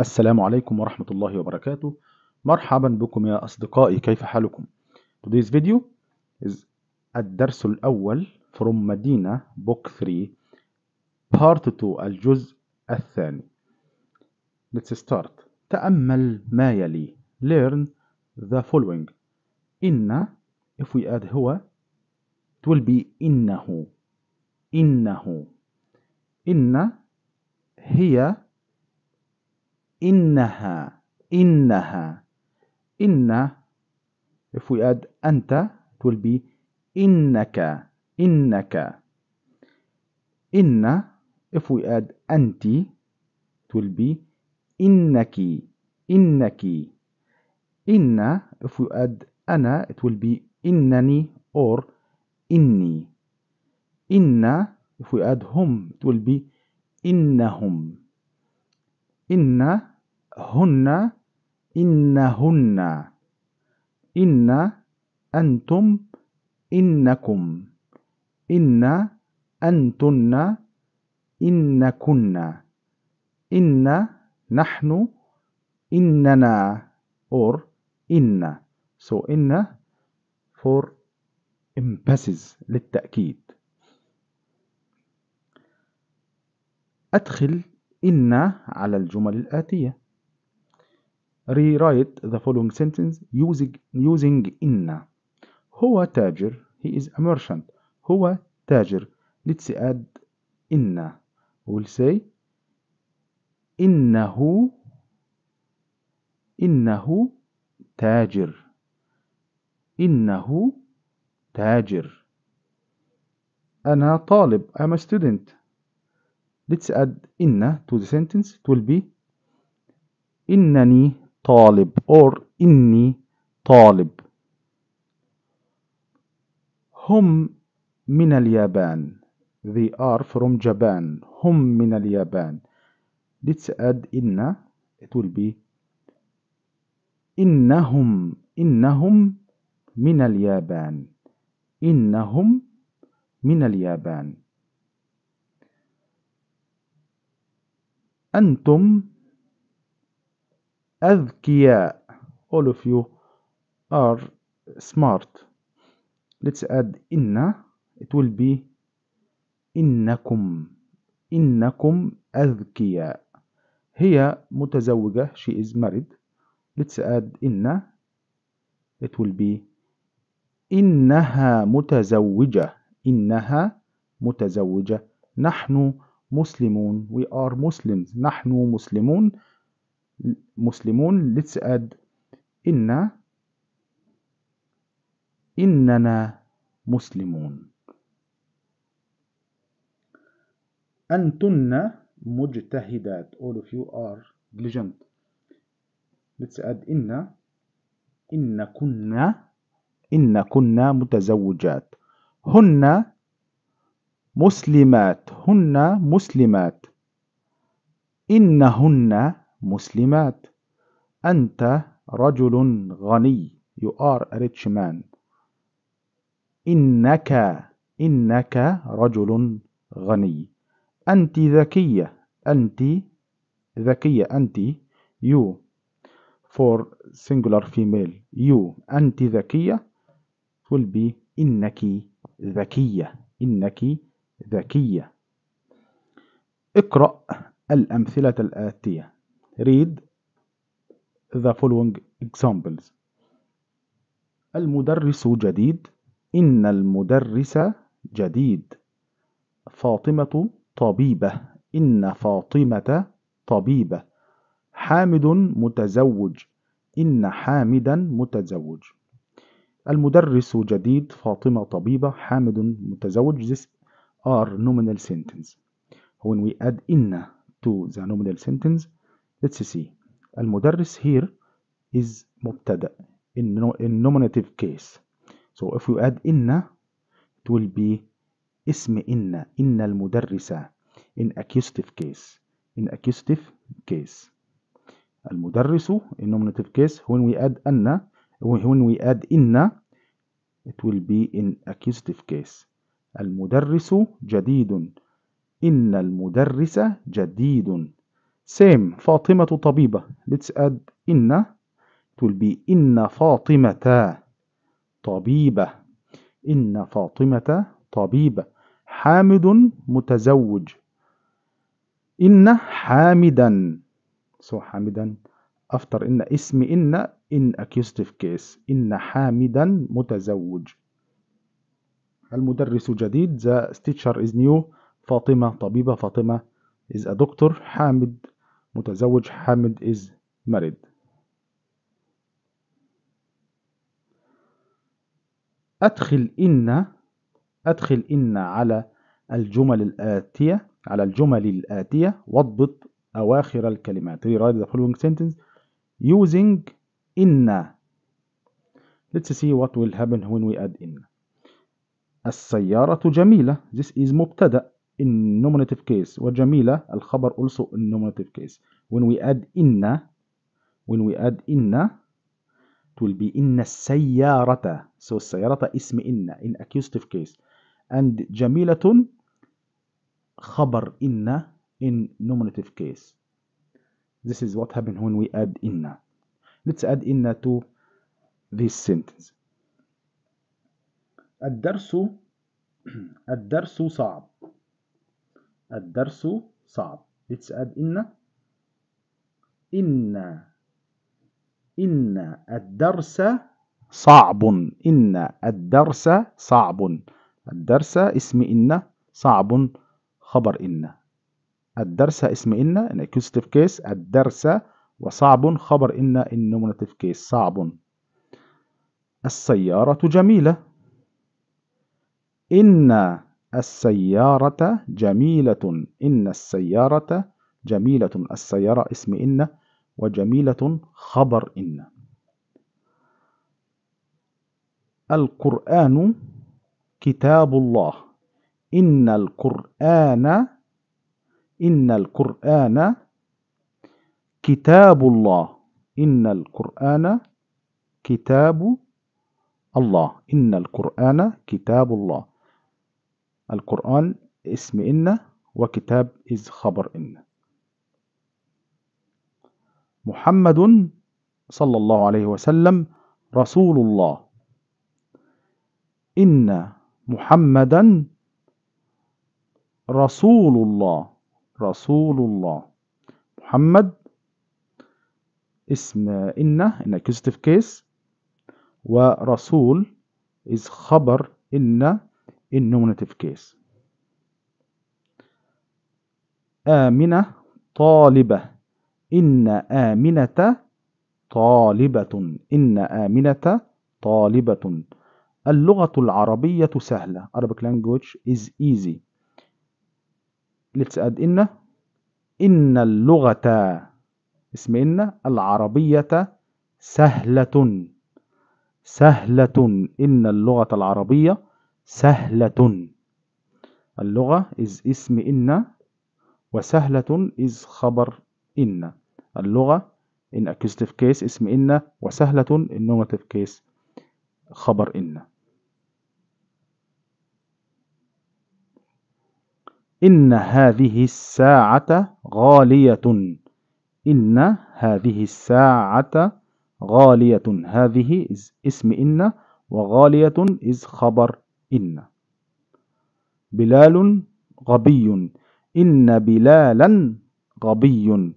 السلام عليكم ورحمة الله وبركاته مرحبا بكم يا أصدقائي كيف حالكم Today's video is الدرس الأول from مدينة book 3 part 2 الجزء الثاني Let's start تأمل ما يلي learn the following إن if we add هو it will be إنه إنه إن هي إنها إنها إن if we add أنت it will be إنك إنك إن if we add أنت it will be إنك إنك إن if we add أنا it will be إنني or إني إن if we add هم it will be إنهم إن هن إنهن إن أنتم إنكم إن أنتن إنكن إن نحن إننا or إن so إن for emphasis للتأكيد أدخل إن على الجمل الآتية rewrite the following sentence using using إن هو تاجر he is a merchant هو تاجر let's add إن we'll say إنه إنه تاجر إنه تاجر أنا طالب I'm a student let's add إن to the sentence it will be إنني طالب or إني طالب هم من اليابان They are from Japan هم من اليابان Let's add إن It will be إنهم إنهم من اليابان إنهم من اليابان أنتم أذكياء all of you are smart let's add إن it will be إنكم إنكم أذكياء هي متزوجة she is married let's add إن it will be إنها متزوجة إنها متزوجة نحن مسلمون we are Muslims نحن مسلمون مسلمون let's add إن إننا مسلمون أنتن مجتهدات all of you are diligent let's add إن إن كنا إن كنا متزوجات هن مسلمات هن مسلمات إنهن مسلمات أنت رجل غني you are a rich man إنك إنك رجل غني أنت ذكية أنت ذكية أنت you for singular female you أنت ذكية will be إنك ذكية إنك ذكية اقرأ الأمثلة الآتية read the following examples المدرس جديد إن المدرس جديد فاطمة طبيبة إن فاطمة طبيبة حامد متزوج إن حامدا متزوج المدرس جديد فاطمة طبيبة حامد متزوج This are nominal sentence When we add إن to the nominal sentence Let's see. المدرس here is مبتدأ in, no, in nominative case. So if we add إن it will be اسم إن إن المدرسة in accusative case. In accusative case. المدرس in nominative case when we add أن when we add إن it will be in accusative case. المدرس جديد إن المدرس جديد same فاطمة طبيبة let's add إن it will be إن فاطمة طبيبة إن فاطمة طبيبة حامد متزوج إن حامدا so حامدا after إن اسم إن in accusative case إن حامدا متزوج المدرس جديد the teacher is new فاطمة طبيبة فاطمة is a doctor حامد متزوج حامد is married أدخل إن أدخل إن على الجمل الآتية على الجمل الآتية واضبط أواخر الكلمات rewrite the following sentence using إن Let's see what will happen when we add إن السيارة جميلة this is مبتدأ in nominative case وجميلة الخبر also in nominative case when we add إن when we add إن it will be إن السيارة so السيارة اسم إن in accusative case and جميلة خبر إن in nominative case this is what happened when we add إن let's add إن to this sentence الدرس الدرس صعب الدرس صعب let's add إن إن إن الدرس صعب إن الدرس صعب الدرس اسم إن صعب خبر إن الدرس اسم إن in يعني accusative case الدرس وصعب خبر إن in nominative case صعب السيارة جميلة إن السيارة جميلة إن السيارة جميلة السيارة اسم إن وجميلة خبر إن القرآن كتاب الله إن القرآن إن القرآن كتاب الله إن القرآن كتاب الله إن القرآن كتاب الله القرآن اسم إن وكتاب إذ خبر إن محمد صلى الله عليه وسلم رسول الله إن محمدا رسول الله رسول الله محمد اسم إن إن accusative case ورسول إذ خبر إن in nominative case آمنة طالبة إن آمنة طالبة إن آمنة طالبة اللغة العربية سهلة Arabic language is easy let's add إن إن اللغة اسم إن العربية سهلة سهلة إن اللغة العربية سهلة اللغة is اسم إن وسهلة is خبر إن اللغة in accusative case اسم إن وسهلة in normative case خبر إن إن هذه الساعة غالية إن هذه الساعة غالية هذه is اسم إن وغالية is خبر إن إن بلال غبي إن بلالا غبي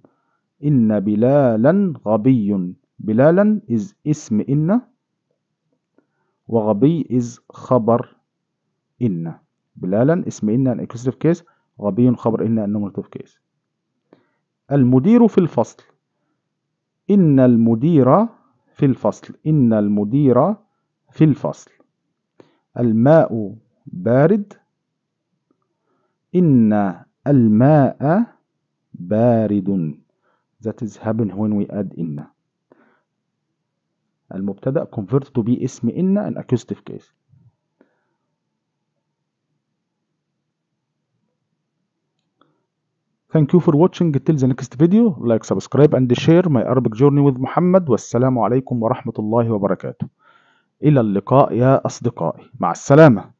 إن بلالا غبي بلالا is اسم إن وغبي is خبر إن بلالا اسم إن inclusive case غبي خبر إن nominative case المدير في الفصل إن المدير في الفصل إن المدير في الفصل الماء بارد إن الماء بارد That is happen when we add إن. المبتدأ converted to be اسم إن an accusative case. Thank you for watching. Till the next video, like, subscribe, and share my Arabic journey with Muhammad. والسلام عليكم ورحمة الله وبركاته. إلى اللقاء يا أصدقائي مع السلامة